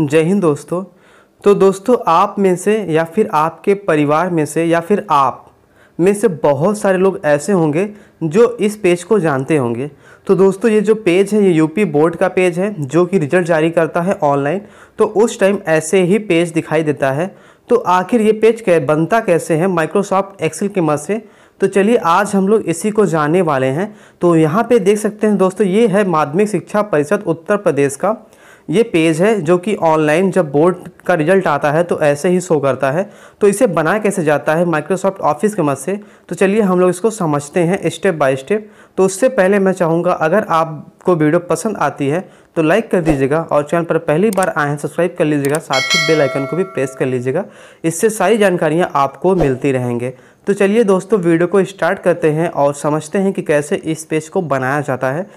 जय हिंद दोस्तों तो दोस्तों आप में से या फिर आपके परिवार में से या फिर आप में से बहुत सारे लोग ऐसे होंगे जो इस पेज को जानते होंगे तो दोस्तों ये जो पेज है ये यूपी बोर्ड का पेज है जो कि रिजल्ट जारी करता है ऑनलाइन तो उस टाइम ऐसे ही पेज दिखाई देता है तो आखिर ये पेज कै बनता कैसे है माइक्रोसॉफ्ट एक्सेल के मदद से तो चलिए आज हम लोग इसी को जानने वाले हैं तो यहाँ पे देख सकते हैं दोस्तों ये है माध्यमिक शिक्षा परिषद उत्तर प्रदेश का ये पेज है जो कि ऑनलाइन जब बोर्ड का रिजल्ट आता है तो ऐसे ही शो करता है तो इसे बनाया कैसे जाता है माइक्रोसॉफ्ट ऑफिस के मत से तो चलिए हम लोग इसको समझते हैं स्टेप बाय स्टेप तो उससे पहले मैं चाहूँगा अगर आपको वीडियो पसंद आती है तो लाइक कर दीजिएगा और चैनल पर पहली बार आए हैं सब्सक्राइब कर लीजिएगा साथ ही बेल आइकन को भी प्रेस कर लीजिएगा इससे सारी जानकारियाँ आपको मिलती रहेंगे तो चलिए दोस्तों वीडियो को स्टार्ट करते हैं और समझते हैं कि कैसे इस पेज को बनाया जाता है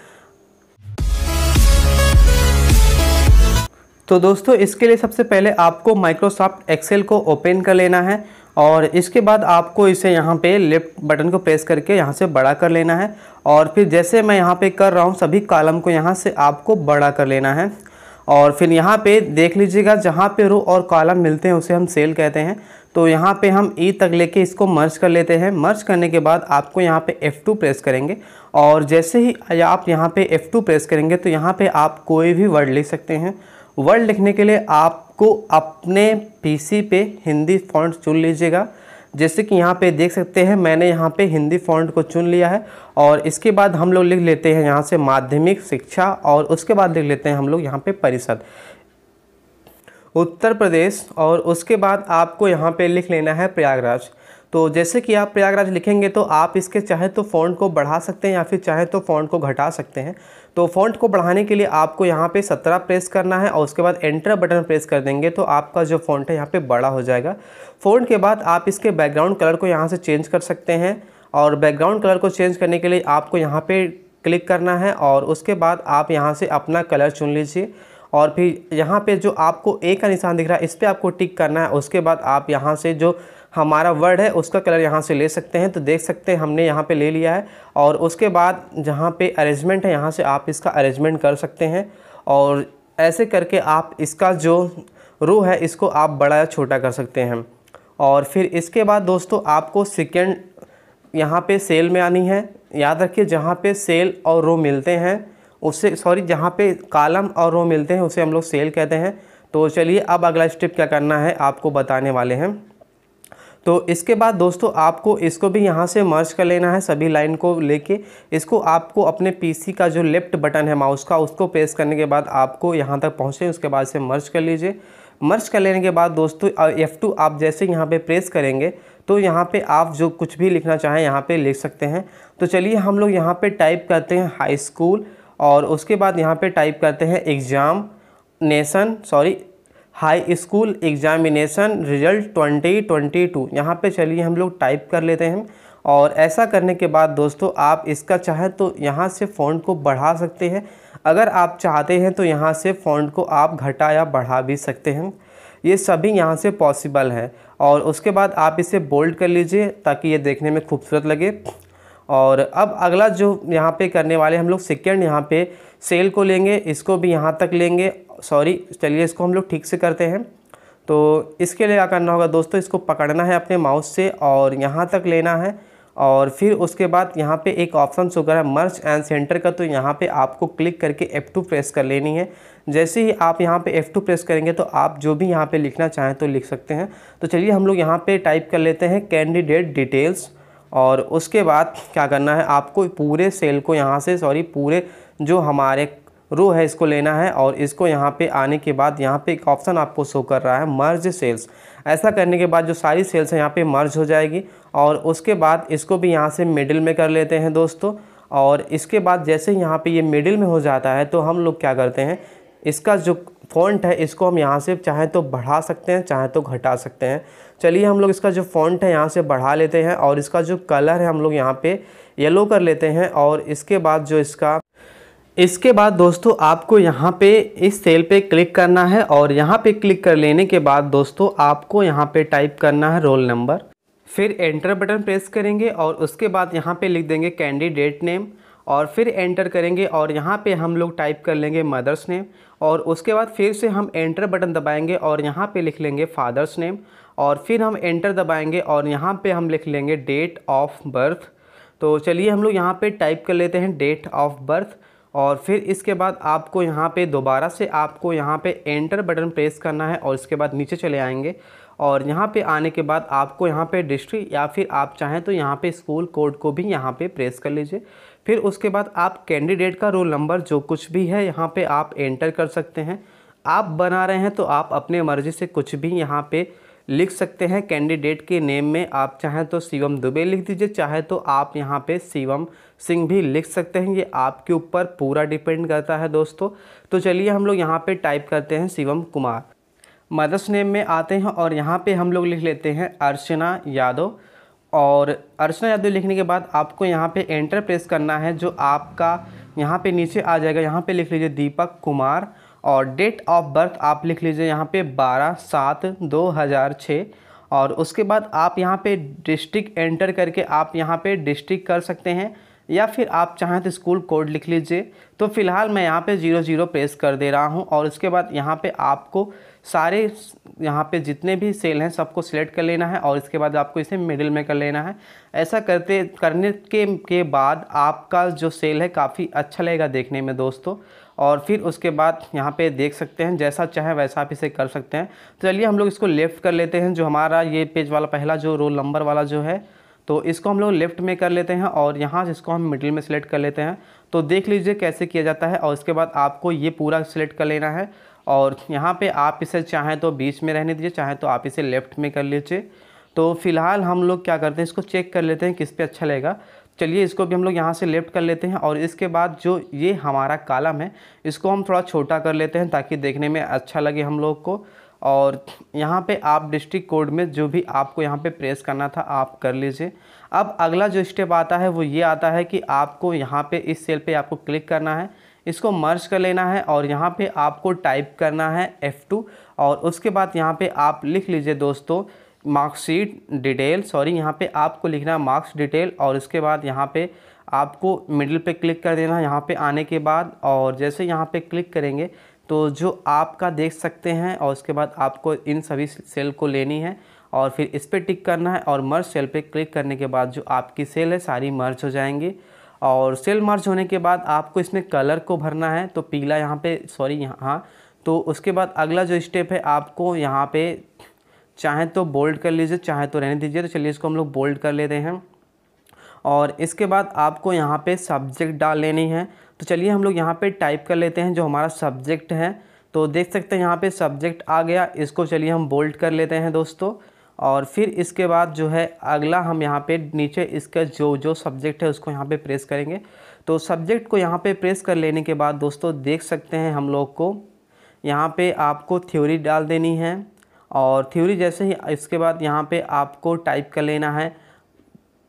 तो दोस्तों इसके लिए सबसे पहले आपको माइक्रोसॉफ्ट एक्सेल को ओपन कर लेना है और इसके बाद आपको इसे यहाँ पे लेफ्ट बटन को प्रेस करके यहाँ से बड़ा कर लेना है और फिर जैसे मैं यहाँ पे कर रहा हूँ सभी कॉलम को यहाँ से आपको बड़ा कर लेना है और फिर यहाँ पे देख लीजिएगा जहाँ पे रो और कॉलम मिलते हैं उसे हम सेल कहते हैं तो यहाँ पे हम ई e तक लेके इसको मर्ज कर लेते हैं मर्ज करने के बाद आपको यहाँ पे F2 प्रेस करेंगे और जैसे ही आप यहाँ पे F2 प्रेस करेंगे तो यहाँ पे आप कोई भी वर्ड ले सकते हैं वर्ड लिखने के लिए आपको अपने पीसी पे हिंदी फॉन्ट चुन लीजिएगा जैसे कि यहाँ पे देख सकते हैं मैंने यहाँ पे हिंदी फॉन्ट को चुन लिया है और इसके बाद हम लोग लिख लेते हैं यहाँ से माध्यमिक शिक्षा और उसके बाद लिख लेते हैं हम लोग यहाँ पे परिषद उत्तर प्रदेश और उसके बाद आपको यहाँ पे लिख लेना है प्रयागराज तो जैसे कि आप प्रयागराज लिखेंगे तो आप इसके चाहे तो फ़ॉन्ट को बढ़ा सकते हैं या फिर चाहे तो फ़ॉन्ट को घटा सकते हैं तो फॉन्ट को बढ़ाने के लिए आपको यहाँ पे 17 प्रेस करना है और उसके बाद एंटर बटन प्रेस कर देंगे तो आपका जो फॉन्ट है यहाँ पे बड़ा हो जाएगा फॉन्ट के बाद आप इसके बैकग्राउंड कलर को यहाँ से चेंज कर सकते हैं और बैकग्राउंड कलर को चेंज करने के लिए आपको यहाँ पर क्लिक करना है और उसके बाद आप यहाँ से अपना कलर चुन लीजिए और फिर यहाँ पर जो आपको ए का निशान दिख रहा है इस पर आपको टिक करना है उसके बाद आप यहाँ से जो हमारा वर्ड है उसका कलर यहाँ से ले सकते हैं तो देख सकते हैं हमने यहाँ पे ले लिया है और उसके बाद जहाँ पे अरेंजमेंट है यहाँ से आप इसका अरेंजमेंट कर सकते हैं और ऐसे करके आप इसका जो रो है इसको आप बड़ा या छोटा कर सकते हैं और फिर इसके बाद दोस्तों आपको सेकेंड यहाँ पर सेल में आनी है याद रखिए जहाँ पर सेल और रो मिलते हैं उससे सॉरी जहाँ पे कालम और रो मिलते हैं उसे हम लोग सेल कहते हैं तो चलिए अब अगला स्टेप क्या करना है आपको बताने वाले हैं तो इसके बाद दोस्तों आपको इसको भी यहाँ से मर्ज कर लेना है सभी लाइन को लेके इसको आपको अपने पीसी का जो लेफ्ट बटन है माउस का उसको प्रेस करने के बाद आपको यहाँ तक पहुँचे उसके बाद से मर्ज कर लीजिए मर्ज कर लेने के बाद दोस्तों F2 आप जैसे यहाँ पे प्रेस करेंगे तो यहाँ पे आप जो कुछ भी लिखना चाहें यहाँ पे लिख सकते हैं तो चलिए हम लोग यहाँ पे टाइप करते हैं हाई स्कूल और उसके बाद यहाँ पे टाइप करते हैं examination sorry high school examination result 2022 यहाँ पर चलिए हम लोग टाइप कर लेते हैं और ऐसा करने के बाद दोस्तों आप इसका चाहें तो यहाँ से फ़ॉन्ट को बढ़ा सकते हैं अगर आप चाहते हैं तो यहाँ से फ़ॉन्ट को आप घटा या बढ़ा भी सकते हैं ये सभी यहाँ से पॉसिबल है और उसके बाद आप इसे बोल्ड कर लीजिए ताकि ये देखने में खूबसूरत लगे और अब अगला जो यहाँ पे करने वाले हम लोग सेकेंड यहाँ पे सेल को लेंगे इसको भी यहाँ तक लेंगे सॉरी चलिए इसको हम लोग ठीक से करते हैं तो इसके लिए क्या करना होगा दोस्तों इसको पकड़ना है अपने माउस से और यहाँ तक लेना है और फिर उसके बाद यहाँ पे एक ऑप्शन शो करा है मर्च एंड सेंटर का तो यहाँ पे आपको क्लिक करके F2 प्रेस कर लेनी है जैसे ही आप यहाँ पे F2 प्रेस करेंगे तो आप जो भी यहाँ पे लिखना चाहें तो लिख सकते हैं तो चलिए हम लोग यहाँ पे टाइप कर लेते हैं कैंडिडेट डिटेल्स और उसके बाद क्या करना है आपको पूरे सेल को यहाँ से सॉरी पूरे जो हमारे रो है इसको लेना है और इसको यहाँ पे आने के बाद यहाँ पे एक ऑप्शन आपको शो कर रहा है मर्ज सेल्स ऐसा करने के बाद जो सारी सेल्स हैं यहाँ पे मर्ज हो जाएगी और उसके बाद इसको भी यहाँ से मिडिल में कर लेते हैं दोस्तों और इसके बाद जैसे यहाँ पे ये मिडिल में हो जाता है तो हम लोग क्या करते हैं इसका जो फॉन्ट है इसको हम यहाँ से चाहे तो बढ़ा सकते हैं चाहे तो घटा सकते हैं चलिए हम लोग इसका जो फॉन्ट है यहाँ से बढ़ा लेते हैं और इसका जो कलर है हम लोग यहाँ पर येलो कर लेते हैं और इसके बाद जो इसका इसके बाद दोस्तों आपको यहाँ पे इस सेल पे क्लिक करना है और यहाँ पे क्लिक कर लेने के बाद दोस्तों आपको यहाँ पे टाइप करना है रोल नंबर फिर एंटर बटन प्रेस करेंगे और उसके बाद यहाँ पे लिख देंगे कैंडिडेट नेम और फिर एंटर करेंगे और यहाँ पे हम लोग टाइप कर लेंगे मदर्स नेम और उसके बाद फिर से हम एंटर बटन दबाएंगे और यहाँ पे लिख लेंगे फादर्स नेम और फिर हम एंटर दबाएंगे और यहाँ पे हम लिख लेंगे डेट ऑफ बर्थ तो चलिए हम लोग यहाँ पे टाइप कर लेते हैं डेट ऑफ बर्थ और फिर इसके बाद आपको यहाँ पे दोबारा से आपको यहाँ पे एंटर बटन प्रेस करना है और इसके बाद नीचे चले आएंगे और यहाँ पे आने के बाद आपको यहाँ पे डिस्ट्रिक्ट या फिर आप चाहें तो यहाँ पे स्कूल कोड को भी यहाँ पे प्रेस कर लीजिए फिर उसके बाद आप कैंडिडेट का रोल नंबर जो कुछ भी है यहाँ पर आप एंटर कर सकते हैं आप बना रहे हैं तो आप अपने मर्ज़ी से कुछ भी यहाँ पर लिख सकते हैं कैंडिडेट के नेम में आप चाहें तो शिवम दुबे लिख दीजिए चाहे तो आप यहाँ पे शिवम सिंह भी लिख सकते हैं ये आपके ऊपर पूरा डिपेंड करता है दोस्तों तो चलिए हम लोग यहाँ पे टाइप करते हैं शिवम कुमार मदर्स नेम में आते हैं और यहाँ पे हम लोग लिख लेते हैं अर्चना यादव और अर्चना यादव लिखने के बाद आपको यहाँ पर एंटर प्रेस करना है जो आपका यहाँ पर नीचे आ जाएगा यहाँ पर लिख लीजिए दीपक कुमार और डेट ऑफ बर्थ आप लिख लीजिए यहाँ पे बारह सात दो हज़ार छः और उसके बाद आप यहाँ पे डिस्ट्रिक्ट एंटर करके आप यहाँ पे डिस्ट्रिक्ट कर सकते हैं या फिर आप चाहें तो स्कूल कोड लिख लीजिए तो फ़िलहाल मैं यहाँ पे ज़ीरो ज़ीरो प्रेस कर दे रहा हूँ और उसके बाद यहाँ पे आपको सारे यहाँ पे जितने भी सेल हैं सबको सिलेक्ट कर लेना है और इसके बाद आपको इसे मिडिल में कर लेना है ऐसा करते करने के के बाद आपका जो सेल है काफ़ी अच्छा लगेगा देखने में दोस्तों और फिर उसके बाद यहाँ पे देख सकते हैं जैसा चाहे वैसा आप इसे कर सकते हैं तो चलिए हम लोग इसको लेफ़्ट कर लेते हैं जो हमारा ये पेज वाला पहला जो रोल नंबर वाला जो है तो इसको हम लोग लेफ़्ट में कर लेते हैं और यहाँ जिसको हम मिडिल में सिलेक्ट कर लेते हैं तो देख लीजिए कैसे किया जाता है और इसके बाद आपको ये पूरा सिलेक्ट कर लेना है और यहाँ पे आप इसे चाहें तो बीच में रहने दीजिए चाहें तो आप इसे लेफ़्ट में कर लीजिए तो फिलहाल हम लोग क्या करते हैं इसको चेक कर लेते हैं किस पे अच्छा लगेगा चलिए इसको भी हम लोग यहाँ से लेफ़्ट कर लेते हैं और इसके बाद जो ये हमारा कालम है इसको हम थोड़ा छोटा कर लेते हैं ताकि देखने में अच्छा लगे हम लोग को और यहाँ पे आप डिस्ट्रिक्ट कोड में जो भी आपको यहाँ पे प्रेस करना था आप कर लीजिए अब अगला जो स्टेप आता है वो ये आता है कि आपको यहाँ पे इस सेल पे आपको क्लिक करना है इसको मर्ज कर लेना है और यहाँ पे आपको टाइप करना है F2 और उसके बाद यहाँ पे आप लिख लीजिए दोस्तों मार्कशीट डिटेल सॉरी यहाँ पे आपको लिखना है मार्क्स डिटेल और इसके बाद यहाँ पे आपको मिडिल पे क्लिक कर देना है यहाँ पे आने के बाद और जैसे यहाँ पे क्लिक करेंगे तो जो आपका देख सकते हैं और उसके बाद आपको इन सभी सेल को लेनी है और फिर इस पर टिक करना है और मर्ज सेल पे क्लिक करने के बाद जो आपकी सेल है सारी मर्ज हो जाएंगी और सेल मर्ज होने के बाद आपको इसमें कलर को भरना है तो पीला यहाँ पे सॉरी यहाँ हाँ, तो उसके बाद अगला जो स्टेप है आपको यहाँ पे चाहे तो बोल्ड कर लीजिए चाहे तो रहने दीजिए तो चलिए इसको हम लोग बोल्ड कर लेते हैं और इसके बाद आपको यहाँ पे सब्जेक्ट डाल लेनी है तो चलिए हम लोग यहाँ पे टाइप कर लेते हैं जो हमारा सब्जेक्ट है तो देख सकते हैं यहाँ पे सब्जेक्ट आ गया इसको चलिए हम बोल्ड कर लेते हैं दोस्तों और फिर इसके बाद जो है अगला हम यहाँ पे नीचे इसका जो जो सब्जेक्ट है उसको यहाँ पे प्रेस करेंगे तो सब्जेक्ट को यहाँ पे प्रेस कर लेने के बाद दोस्तों देख सकते हैं हम लोग को यहाँ पर आपको थ्योरी डाल देनी है और थ्योरी जैसे ही इसके बाद यहाँ पे आपको टाइप कर लेना है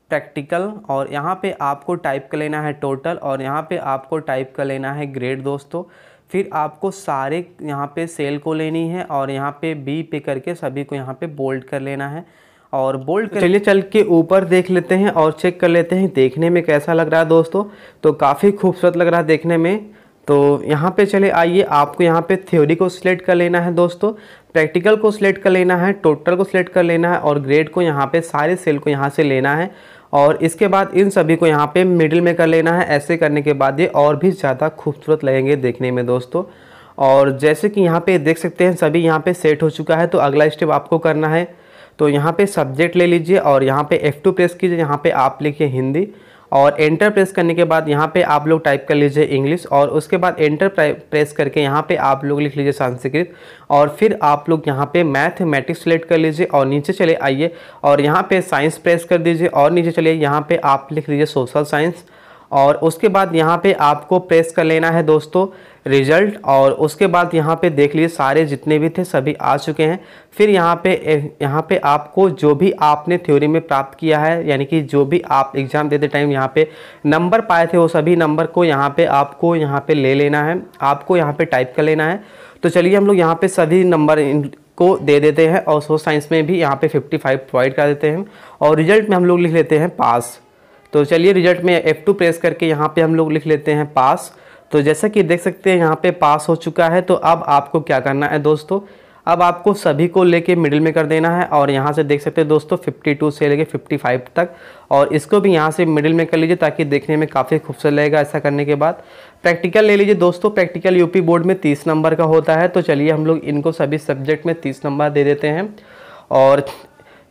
प्रैक्टिकल और यहाँ पे आपको टाइप कर लेना है टोटल और यहाँ पे आपको टाइप कर लेना है ग्रेड दोस्तों फिर आपको सारे यहाँ पे सेल को लेनी है और यहाँ पे बी पे करके सभी को यहाँ पे बोल्ड कर लेना है और बोल्ड तो कर चलिए चल के ऊपर देख लेते हैं और चेक कर लेते हैं देखने में कैसा लग रहा है दोस्तों तो काफ़ी खूबसूरत लग रहा है देखने में तो यहाँ पे चले आइए आपको यहाँ पे थ्योरी को सिलेक्ट कर लेना है दोस्तों प्रैक्टिकल को सिलेक्ट कर लेना है टोटल को सिलेक्ट कर लेना है और ग्रेड को यहाँ पे सारे सेल को यहाँ से लेना है और इसके बाद इन सभी को यहाँ पे मिडिल में कर लेना है ऐसे करने के बाद ये और भी ज़्यादा खूबसूरत लगेंगे देखने में दोस्तों और जैसे कि यहाँ पर देख सकते हैं सभी यहाँ पर सेट हो चुका है तो अगला स्टेप आपको करना है तो यहाँ पर सब्जेक्ट ले लीजिए और यहाँ पर एफ़ प्रेस कीजिए यहाँ पर आप लिखिए हिंदी और एंटर प्रेस करने के बाद यहाँ पे आप लोग टाइप कर लीजिए इंग्लिश और उसके बाद एंटर प्रेस करके यहाँ पे आप लोग लिख लीजिए संस्कृत और फिर आप लोग यहाँ पे मैथमेटिक्स सेलेक्ट कर लीजिए और नीचे चले आइए और यहाँ पे साइंस प्रेस कर दीजिए और नीचे चले यहाँ पे आप लिख लीजिए सोशल साइंस और उसके बाद यहाँ पर आपको प्रेस कर लेना है दोस्तों रिजल्ट और उसके बाद यहाँ पे देख लीजिए सारे जितने भी थे सभी आ चुके हैं फिर यहाँ पे यहाँ पे आपको जो भी आपने थ्योरी में प्राप्त किया है यानी कि जो भी आप एग्ज़ाम देते टाइम यहाँ पे नंबर पाए थे वो सभी नंबर को यहाँ पे आपको यहाँ पे ले लेना है आपको यहाँ पे टाइप कर लेना है तो चलिए हम लोग यहाँ पे सभी नंबर को दे देते हैं और सोशल साइंस में भी यहाँ पे फिफ्टी प्रोवाइड कर देते हैं और रिजल्ट में हम लोग लिख लेते हैं पास तो चलिए रिजल्ट में एफ़ प्रेस करके यहाँ पे हम लोग लिख लेते हैं पास तो जैसा कि देख सकते हैं यहाँ पे पास हो चुका है तो अब आपको क्या करना है दोस्तों अब आपको सभी को लेके मिडिल में कर देना है और यहाँ से देख सकते हैं दोस्तों 52 से लेके 55 तक और इसको भी यहाँ से मिडिल में कर लीजिए ताकि देखने में काफ़ी खूबसूरत लगेगा ऐसा करने के बाद प्रैक्टिकल ले लीजिए दोस्तों प्रैक्टिकल यूपी बोर्ड में तीस नंबर का होता है तो चलिए हम लोग इनको सभी सब्जेक्ट में तीस नंबर दे देते हैं और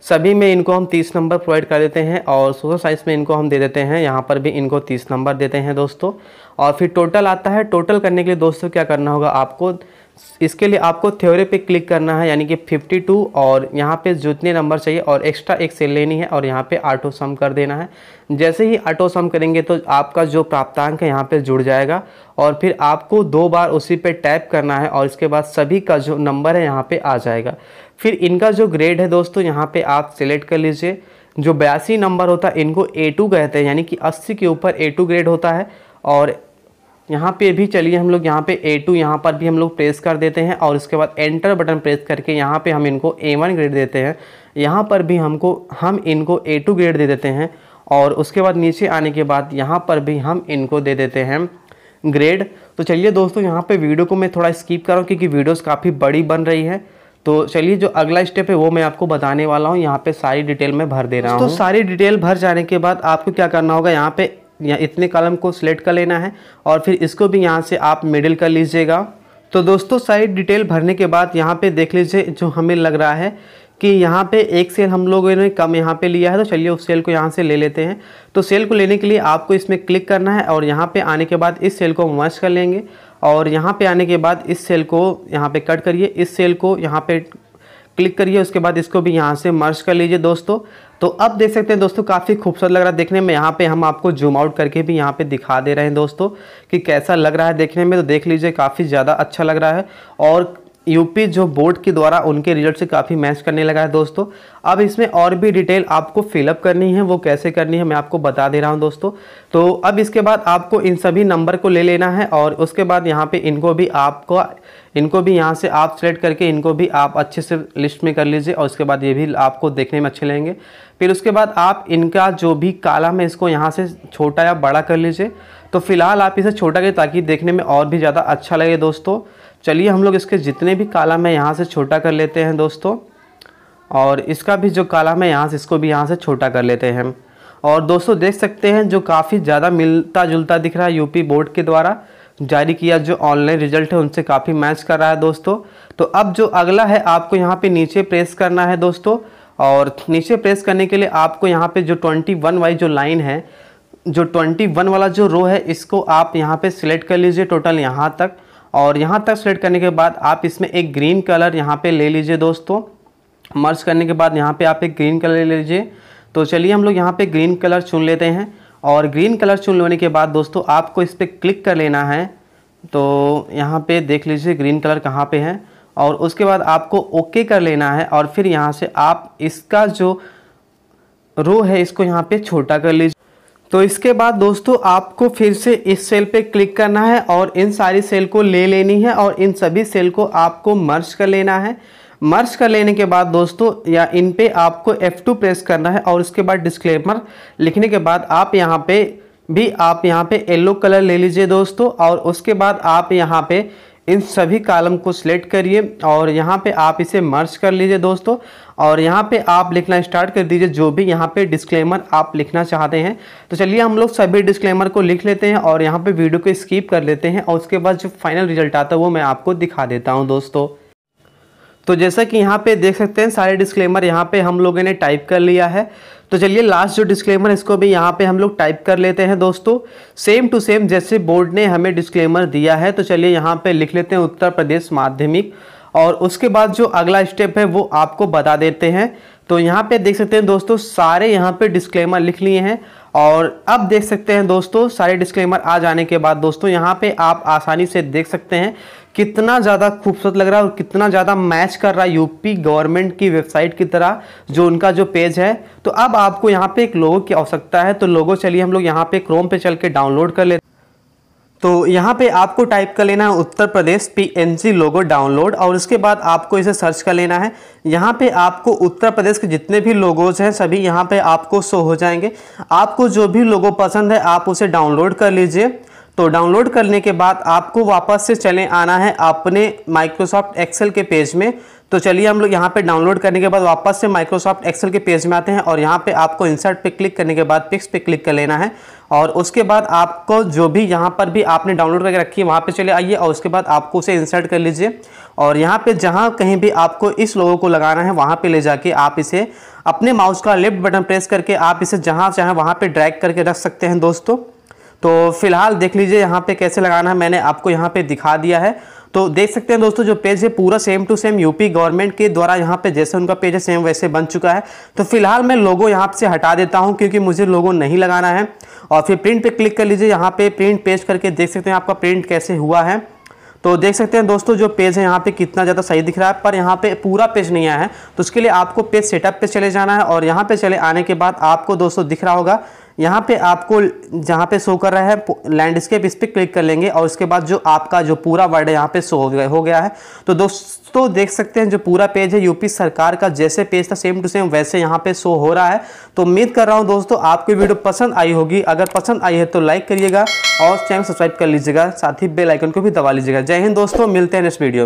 सभी में इनको हम 30 नंबर प्रोवाइड कर देते हैं और सोशल साइंस में इनको हम दे देते हैं यहाँ पर भी इनको 30 नंबर देते हैं दोस्तों और फिर टोटल आता है टोटल करने के लिए दोस्तों क्या करना होगा आपको इसके लिए आपको थ्योरी पे क्लिक करना है यानी कि 52 और यहाँ पे जितने नंबर चाहिए और एक्स्ट्रा एक सेल लेनी है और यहाँ पे ऑटो सम कर देना है जैसे ही ऑटो सम करेंगे तो आपका जो प्राप्तांक है यहाँ पे जुड़ जाएगा और फिर आपको दो बार उसी पे टैप करना है और इसके बाद सभी का जो नंबर है यहाँ पे आ जाएगा फिर इनका जो ग्रेड है दोस्तों यहाँ पे आप सिलेक्ट कर लीजिए जो बयासी नंबर होता है इनको ए टू कहते हैं यानी कि अस्सी के ऊपर ए टू ग्रेड होता है और यहाँ पे भी चलिए हम लोग यहाँ पे ए टू यहाँ पर भी हम लोग प्रेस कर देते हैं और उसके बाद एंटर बटन प्रेस करके यहाँ पे हम इनको ए वन ग्रेड देते हैं यहाँ पर भी हमको हम इनको ए टू ग्रेड दे देते हैं और उसके बाद नीचे आने के बाद यहाँ पर भी हम इनको दे देते हैं ग्रेड तो चलिए दोस्तों यहाँ पे वीडियो को मैं थोड़ा स्किप कर रहा हूँ क्योंकि वीडियोस काफ़ी बड़ी बन रही है तो चलिए जो अगला स्टेप है वो मैं आपको बताने वाला हूँ यहाँ पे सारी डिटेल में भर दे रहा हूँ तो सारी डिटेल भर जाने के बाद आपको क्या करना होगा यहाँ पे या इतने कलम को सिलेक्ट कर लेना है और फिर इसको भी यहाँ से आप मिडिल कर लीजिएगा तो दोस्तों सारी डिटेल भरने के बाद यहाँ पे देख लीजिए जो हमें लग रहा है कि यहाँ पे एक सेल हम लोगों ने कम यहाँ पे लिया है तो चलिए उस सेल को यहाँ से ले लेते हैं तो सेल को लेने के लिए आपको इसमें क्लिक करना है और यहाँ पे आने के बाद इस सेल को हम मर्ज कर लेंगे और यहाँ पे आने के बाद इस सेल को यहाँ पे कट करिए इस सेल को यहाँ पे क्लिक करिए उसके बाद इसको भी यहाँ से मर्ज कर लीजिए दोस्तों तो अब देख सकते हैं दोस्तों काफ़ी खूबसूरत लग रहा है देखने में यहाँ पे हम आपको जूम आउट करके भी यहाँ पे दिखा दे रहे हैं दोस्तों कि कैसा लग रहा है देखने में तो देख लीजिए काफ़ी ज़्यादा अच्छा लग रहा है और यूपी जो बोर्ड के द्वारा उनके रिजल्ट से काफ़ी मैच करने लगा है दोस्तों अब इसमें और भी डिटेल आपको फिलअप करनी है वो कैसे करनी है मैं आपको बता दे रहा हूँ दोस्तों तो अब इसके बाद आपको इन सभी नंबर को ले लेना है और उसके बाद यहाँ पे इनको भी आपको इनको भी यहाँ से आप सेलेक्ट करके इनको भी आप अच्छे से लिस्ट में कर लीजिए और उसके बाद ये भी आपको देखने में अच्छे लगेंगे फिर उसके बाद आप इनका जो भी काला है इसको यहाँ से छोटा या बड़ा कर लीजिए तो फिलहाल आप इसे छोटा करिए ताकि देखने में और भी ज़्यादा अच्छा लगे दोस्तों चलिए हम लोग इसके जितने भी कालम है यहाँ से छोटा कर लेते हैं दोस्तों और इसका भी जो कालम है यहाँ से इसको भी यहाँ से छोटा कर लेते हैं और दोस्तों देख सकते हैं जो काफ़ी ज़्यादा मिलता जुलता दिख रहा है यूपी बोर्ड के द्वारा जारी किया जो ऑनलाइन रिजल्ट है उनसे काफ़ी मैच कर रहा है दोस्तों तो अब जो अगला है आपको यहाँ पे नीचे प्रेस करना है दोस्तों और नीचे प्रेस करने के लिए आपको यहाँ पे जो 21 वाली जो लाइन है जो 21 वाला जो रो है इसको आप यहाँ पे सिलेक्ट कर लीजिए टोटल यहाँ तक और यहाँ तक सेलेक्ट करने के बाद आप इसमें एक ग्रीन कलर यहाँ पे ले लीजिए दोस्तों मर्ज करने के बाद यहाँ पे आप एक ग्रीन कलर ले लीजिए तो चलिए हम लोग यहाँ पे ग्रीन कलर चुन लेते हैं और ग्रीन कलर चुन लेने के बाद दोस्तों आपको इस पर क्लिक कर लेना है तो यहाँ पे देख लीजिए ग्रीन कलर कहाँ पे है और उसके बाद आपको ओके कर लेना है और फिर यहाँ से आप इसका जो रो है इसको यहाँ पर छोटा कर लीजिए तो इसके बाद दोस्तों आपको फिर से इस सेल पे क्लिक करना है और इन सारी सेल को ले लेनी है और इन सभी सेल को आपको मर्ज कर लेना है मर्ज कर लेने के बाद दोस्तों या इन पे आपको F2 प्रेस करना है और उसके बाद डिस्क्लेमर लिखने के बाद आप यहाँ पे भी आप यहाँ पे येलो कलर ले लीजिए दोस्तों और उसके बाद आप यहाँ पे इन सभी कालम को सिलेक्ट करिए और यहाँ पे आप इसे मर्ज कर लीजिए दोस्तों और यहाँ पे आप लिखना स्टार्ट कर दीजिए जो भी यहाँ पे डिस्क्लेमर आप लिखना चाहते हैं तो चलिए हम लोग सभी डिस्क्लेमर को लिख लेते हैं और यहाँ पे वीडियो को स्किप कर लेते हैं और उसके बाद जो फाइनल रिजल्ट आता है वो मैं आपको दिखा देता हूँ दोस्तों तो जैसा कि यहाँ पे देख सकते हैं सारे डिस्क्लेमर यहाँ पे हम लोगों ने टाइप कर लिया है तो चलिए लास्ट जो डिस्क्लेमर इसको भी यहाँ पे हम लोग टाइप कर लेते हैं दोस्तों सेम टू सेम जैसे बोर्ड ने हमें डिस्क्लेमर दिया है तो चलिए यहाँ पे लिख लेते हैं उत्तर प्रदेश माध्यमिक और उसके बाद जो अगला स्टेप है वो आपको बता देते हैं तो यहाँ पे देख सकते हैं दोस्तों सारे यहाँ पे डिस्क्लेमर लिख लिए हैं और अब देख सकते हैं दोस्तों सारे डिस्क्लेमर आ जाने के बाद दोस्तों यहाँ पे आप आसानी से देख सकते हैं कितना ज़्यादा खूबसूरत लग रहा है और कितना ज़्यादा मैच कर रहा है यूपी गवर्नमेंट की वेबसाइट की तरह जो उनका जो पेज है तो अब आपको यहाँ पे एक लोगो की आवश्यकता है तो लोगो चलिए हम लोग यहाँ पे क्रोम पे चल के डाउनलोड कर लेते तो यहाँ पे आपको टाइप कर लेना है उत्तर प्रदेश पीएनसी लोगो डाउनलोड और उसके बाद आपको इसे सर्च कर लेना है यहाँ पे आपको उत्तर प्रदेश के जितने भी लोगोज हैं सभी यहाँ पे आपको शो हो जाएंगे आपको जो भी लोगो पसंद है आप उसे डाउनलोड कर लीजिए तो डाउनलोड करने के बाद आपको वापस से चले आना है अपने माइक्रोसॉफ्ट एक्सेल के पेज में तो चलिए हम लोग यहाँ पे डाउनलोड करने के बाद वापस से माइक्रोसॉफ्ट एक्सेल के पेज में आते हैं और यहाँ पे आपको इंसर्ट पे क्लिक करने के बाद पिक्स पे क्लिक कर लेना है और उसके बाद आपको जो भी यहाँ पर भी आपने डाउनलोड करके रखी है वहाँ पे चले आइए और उसके बाद आपको उसे इंसर्ट कर लीजिए और यहाँ पर जहाँ कहीं भी आपको इस लोगों को लगाना है वहाँ पर ले जाके आप इसे अपने माउस का लेफ्ट बटन प्रेस करके आप इसे जहाँ चाहें वहाँ पर ड्रैग करके रख सकते हैं दोस्तों तो फिलहाल देख लीजिए यहाँ पे कैसे लगाना है मैंने आपको यहाँ पे दिखा दिया है तो देख सकते हैं दोस्तों जो पेज है पूरा same to same UP government के द्वारा यहाँ पे जैसे उनका पेज है सेम वैसे बन चुका है तो फिलहाल मैं लोगो यहाँ से हटा देता हूँ क्योंकि मुझे लोगो नहीं लगाना है और फिर प्रिंट पर क्लिक कर लीजिए यहाँ पर प्रिंट पेज करके देख सकते हैं आपका प्रिंट कैसे हुआ है तो देख सकते हैं दोस्तों जो पेज है यहाँ पे कितना ज़्यादा सही दिख रहा है पर यहाँ पे पूरा पेज नहीं आया है तो उसके लिए आपको पेज सेटअप पे चले जाना है और यहाँ पे चले आने के बाद आपको दोस्तों दिख रहा होगा यहाँ पे आपको जहाँ पे शो कर रहा है लैंडस्केप इस पर क्लिक कर लेंगे और उसके बाद जो आपका जो पूरा वर्ड है यहाँ पे शो हो गया हो गया है तो दोस्तों देख सकते हैं जो पूरा पेज है यूपी सरकार का जैसे पेज था सेम टू सेम वैसे यहाँ पे शो हो रहा है तो उम्मीद कर रहा हूँ दोस्तों आपकी वीडियो पसंद आई होगी अगर पसंद आई है तो लाइक करिएगा और चैनल सब्सक्राइब कर लीजिएगा साथ ही बेलाइकन को भी दबा लीजिएगा जय हिंद दोस्तों मिलते हैं नेक्स्ट वीडियो में